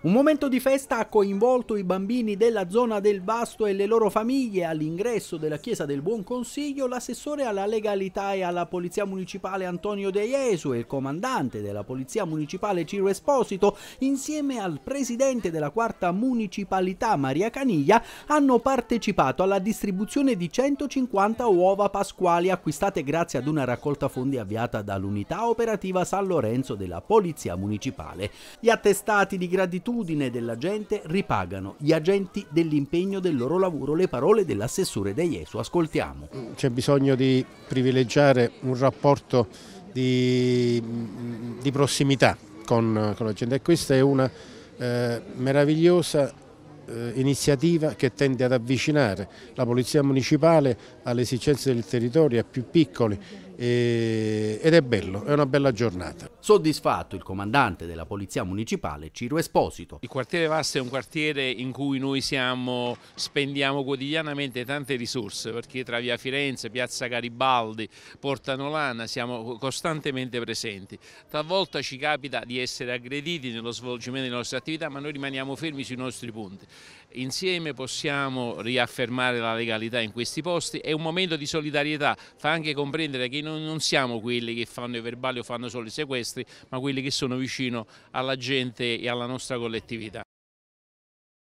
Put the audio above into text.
Un momento di festa ha coinvolto i bambini della zona del Vasto e le loro famiglie. All'ingresso della Chiesa del Buon Consiglio l'assessore alla legalità e alla Polizia Municipale Antonio De Jesu e il comandante della Polizia Municipale Ciro Esposito insieme al presidente della quarta municipalità Maria Caniglia hanno partecipato alla distribuzione di 150 uova pasquali acquistate grazie ad una raccolta fondi avviata dall'unità operativa San Lorenzo della Polizia Municipale. Gli attestati di gratitudine gratitudine della gente ripagano gli agenti dell'impegno del loro lavoro le parole dell'assessore De Jesu. Ascoltiamo. Mm, c'è bisogno di privilegiare un rapporto di, mm, di prossimità con, con la gente e questa è una eh, meravigliosa eh, iniziativa che tende ad avvicinare la Polizia Municipale alle esigenze del territorio, a più piccoli ed è bello, è una bella giornata. Soddisfatto il comandante della Polizia Municipale Ciro Esposito. Il quartiere Vasto è un quartiere in cui noi siamo, spendiamo quotidianamente tante risorse perché tra via Firenze, piazza Garibaldi, Porta Nolana siamo costantemente presenti. Talvolta ci capita di essere aggrediti nello svolgimento delle nostre attività ma noi rimaniamo fermi sui nostri punti. Insieme possiamo riaffermare la legalità in questi posti, è un momento di solidarietà, fa anche comprendere che i non, non siamo quelli che fanno i verbali o fanno solo i sequestri, ma quelli che sono vicino alla gente e alla nostra collettività.